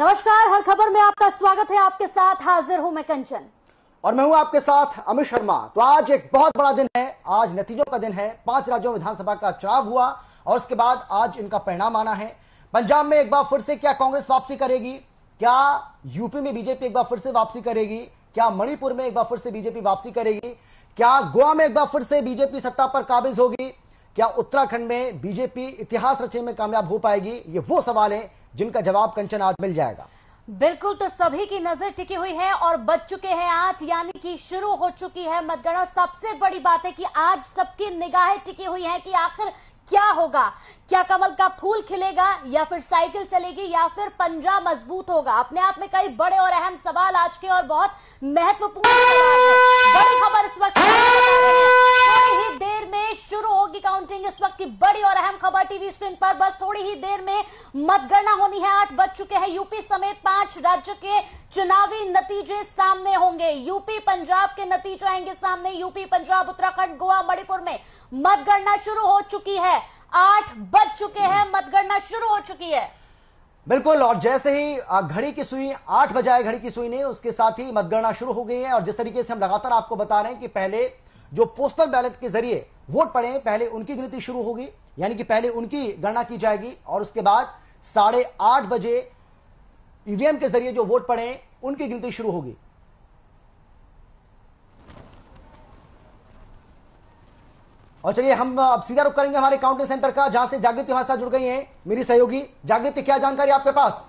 नमस्कार हर खबर में आपका स्वागत है आपके साथ हाजिर हूं मैं कंचन और मैं हूं आपके साथ अमित शर्मा तो आज एक बहुत बड़ा दिन है आज नतीजों का दिन है पांच राज्यों विधानसभा का चुनाव हुआ और उसके बाद आज इनका परिणाम आना है पंजाब में एक बार फिर से क्या कांग्रेस वापसी करेगी क्या यूपी में बीजेपी एक बार फिर से वापसी करेगी क्या मणिपुर में एक बार फिर से बीजेपी वापसी करेगी क्या गोवा में एक बार फिर से बीजेपी सत्ता पर काबिज होगी क्या उत्तराखंड में बीजेपी इतिहास रचने में कामयाब हो पाएगी ये वो सवाल है जिनका जवाब कंचन आज मिल जाएगा बिल्कुल तो सभी की नजर टिकी हुई है और बच चुके हैं आठ यानी कि शुरू हो चुकी है मतगणना सबसे बड़ी बात है कि आज सबकी निगाहें टिकी हुई हैं कि आखिर क्या होगा क्या कमल का फूल खिलेगा या फिर साइकिल चलेगी या फिर पंजा मजबूत होगा अपने आप में कई बड़े और अहम सवाल आज के और बहुत महत्वपूर्ण बड़ी खबर इस वक्त शुरू होगी काउंटिंग इस वक्त की बड़ी और अहम खबर टीवी स्क्रीन पर बस थोड़ी ही देर में मतगणना होनी है आठ बज चुके हैं यूपी समेत पांच राज्य के चुनावी नतीजे सामने होंगे यूपी पंजाब के नतीजे आएंगे सामने यूपी पंजाब उत्तराखंड गोवा मणिपुर में मतगणना शुरू हो चुकी है आठ बज चुके हैं मतगणना शुरू हो चुकी है बिल्कुल और जैसे ही घड़ी की सुई आठ बजाए घड़ी की सुई ने उसके साथ ही मतगणना शुरू हो गई है और जिस तरीके से हम लगातार आपको बता रहे हैं कि पहले जो पोस्टल बैलेट के जरिए वोट पड़े हैं पहले उनकी गिनती शुरू होगी यानी कि पहले उनकी गणना की जाएगी और उसके बाद साढ़े आठ बजे ईवीएम के जरिए जो वोट पड़े उनकी गिनती शुरू होगी और चलिए हम अब सीधा रुख करेंगे हमारे काउंटिंग सेंटर का जहां से जागृति हमारे साथ जुड़ गई है मेरी सहयोगी जागृति क्या जानकारी आपके पास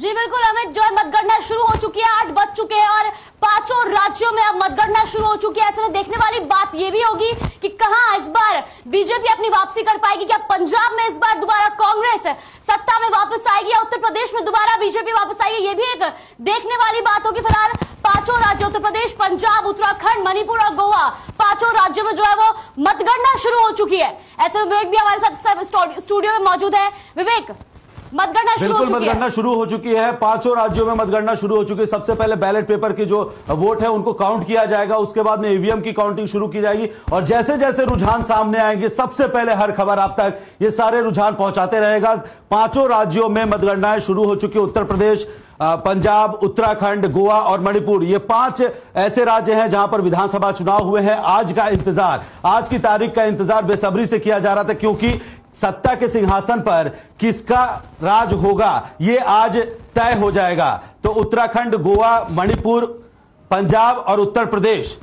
जी बिल्कुल अमित जो है मतगणना शुरू हो चुकी है आठ बज चुके हैं और पांचों राज्यों में अब मतगणना शुरू हो चुकी है ऐसे में देखने वाली बात यह भी होगी कि कहां इस बार बीजेपी अपनी वापसी कर पाएगी क्या पंजाब में इस बार दोबारा कांग्रेस सत्ता में वापस आएगी या उत्तर प्रदेश में दोबारा बीजेपी वापस आएगी ये भी एक देखने वाली बात होगी फिलहाल पांचों राज्य उत्तर प्रदेश पंजाब उत्तराखंड मणिपुर और गोवा पांचों राज्यों में जो है वो मतगणना शुरू हो चुकी है ऐसे विवेक भी हमारे साथ स्टूडियो में मौजूद है विवेक मतगणना बिल्कुल मतगणना शुरू हो चुकी है पांचों राज्यों में मतगणना शुरू हो चुकी है सबसे पहले बैलेट पेपर की जो वोट है उनको काउंट किया जाएगा उसके बाद में ईवीएम की काउंटिंग शुरू की जाएगी और जैसे जैसे रुझान सामने आएंगे सबसे पहले हर खबर आप तक ये सारे रुझान पहुंचाते रहेगा पांचों राज्यों में मतगणनाएं शुरू हो चुकी उत्तर प्रदेश पंजाब उत्तराखंड गोवा और मणिपुर ये पांच ऐसे राज्य हैं जहां पर विधानसभा चुनाव हुए हैं आज का इंतजार आज की तारीख का इंतजार बेसब्री से किया जा रहा था क्योंकि सत्ता के सिंहासन पर किसका राज होगा ये आज तय हो जाएगा तो उत्तराखंड गोवा मणिपुर पंजाब और उत्तर प्रदेश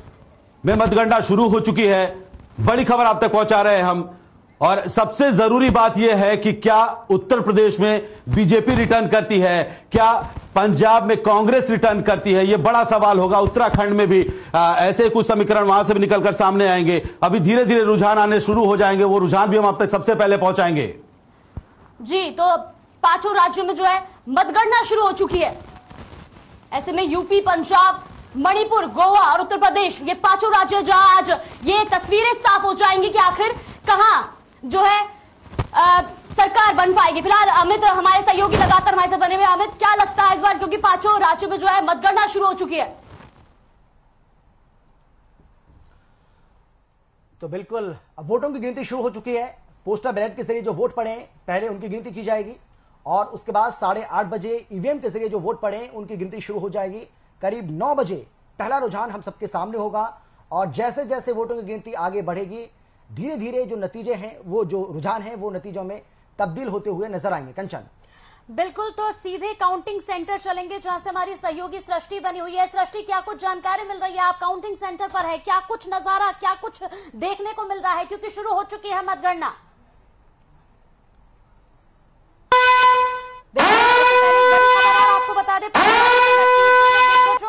में मतगणना शुरू हो चुकी है बड़ी खबर आप तक पहुंचा रहे हैं हम और सबसे जरूरी बात यह है कि क्या उत्तर प्रदेश में बीजेपी रिटर्न करती है क्या पंजाब में कांग्रेस रिटर्न करती है यह बड़ा सवाल होगा उत्तराखंड में भी आ, ऐसे कुछ समीकरण वहां से भी निकलकर सामने आएंगे अभी धीरे धीरे रुझान आने शुरू हो जाएंगे वो रुझान भी हम आप तक सबसे पहले पहुंचाएंगे जी तो पांचों राज्यों में जो है मतगणना शुरू हो चुकी है ऐसे में यूपी पंजाब मणिपुर गोवा और उत्तर प्रदेश ये पांचों राज्य जहां आज ये तस्वीरें साफ हो जाएंगी कि आखिर कहा जो है सरकार बन पाएगी फिलहाल अमित हमारे सहयोगी लगातार हमारे साथ बने हुए अमित क्या लगता है इस बार क्योंकि पांचों राज्यों में जो है मतगणना शुरू हो चुकी है तो बिल्कुल वोटों की गिनती शुरू हो चुकी है पोस्टर बैलेट के जरिए जो वोट पड़े पहले उनकी गिनती की जाएगी और उसके बाद साढ़े आठ बजे ईवीएम के जरिए जो वोट पड़े उनकी गिनती शुरू हो जाएगी करीब नौ बजे पहला रुझान हम सबके सामने होगा और जैसे जैसे वोटों की गिनती आगे बढ़ेगी धीरे धीरे जो नतीजे हैं वो जो रुझान है वो नतीजों में तब्दील होते हुए नजर आएंगे कंचन बिल्कुल तो सीधे काउंटिंग सेंटर चलेंगे जहां से हमारी सहयोगी सृष्टि बनी हुई है सृष्टि क्या कुछ जानकारी मिल रही है आप काउंटिंग सेंटर पर है क्या कुछ नजारा क्या कुछ देखने को मिल रहा है क्योंकि शुरू हो चुकी है मतगणना आपको बता दें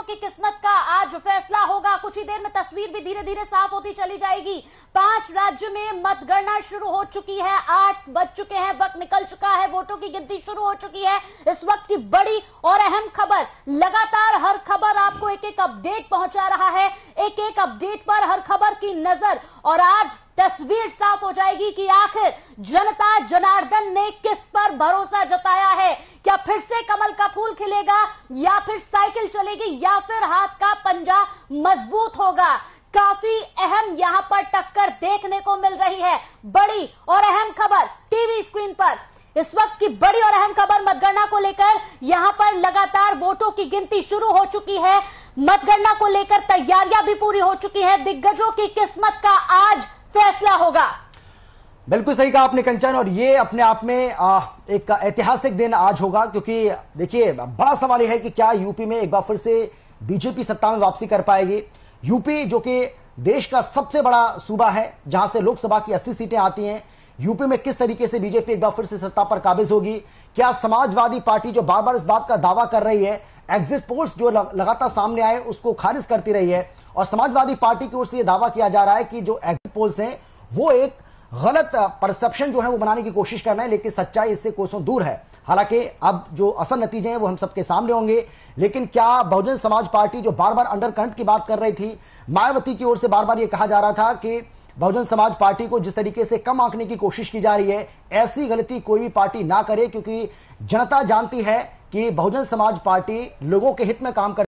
की किस्मत का आज फैसला होगा कुछ ही देर में तस्वीर भी धीरे धीरे साफ होती चली जाएगी पांच राज्य में मतगणना शुरू हो चुकी है आठ बज चुके हैं वक्त निकल चुका है वोटों की गिनती शुरू हो चुकी है इस वक्त की बड़ी और अहम खबर लगातार हर खबर आपको एक एक अपडेट पहुंचा रहा है एक एक अपडेट पर हर खबर की नजर और आज तस्वीर साफ हो जाएगी कि आखिर जनता जनार्दन ने किस पर भरोसा जताया है क्या फिर से कमल का फूल खिलेगा या फिर साइकिल चलेगी या फिर हाथ का पंजा मजबूत होगा काफी अहम यहां पर टक्कर देखने को मिल रही है बड़ी और अहम खबर टीवी स्क्रीन पर इस वक्त की बड़ी और अहम खबर मतगणना को लेकर यहां पर लगातार वोटों की गिनती शुरू हो चुकी है मतगणना को लेकर तैयारियां भी पूरी हो चुकी है दिग्गजों की किस्मत का आज फैसला होगा बिल्कुल सही कहा आपने कंचन और ये अपने आप में एक ऐतिहासिक दिन आज होगा क्योंकि देखिए बड़ा सवाल यह है कि क्या यूपी में एक बार फिर से बीजेपी सत्ता में वापसी कर पाएगी यूपी जो कि देश का सबसे बड़ा सूबा है जहां से लोकसभा की 80 सीटें आती हैं यूपी में किस तरीके से बीजेपी एक बार फिर से सत्ता पर काबिज होगी क्या समाजवादी पार्टी जो बार बार इस बात का दावा कर रही है एग्जिट पोल्स जो लगातार सामने आए उसको खारिज करती रही है और समाजवादी पार्टी की ओर से यह दावा किया जा रहा है कि जो एग्जिट पोल्स हैं वो एक गलत परसेप्शन जो है वो बनाने की कोशिश कर रहे हैं लेकिन सच्चाई इससे कोसों दूर है हालांकि अब जो असल नतीजे हैं वो हम सबके सामने होंगे लेकिन क्या बहुजन समाज पार्टी जो बार बार अंडर करंट की बात कर रही थी मायावती की ओर से बार बार ये कहा जा रहा था कि बहुजन समाज पार्टी को जिस तरीके से कम आंकने की कोशिश की जा रही है ऐसी गलती कोई भी पार्टी ना करे क्योंकि जनता जानती है कि बहुजन समाज पार्टी लोगों के हित में काम कर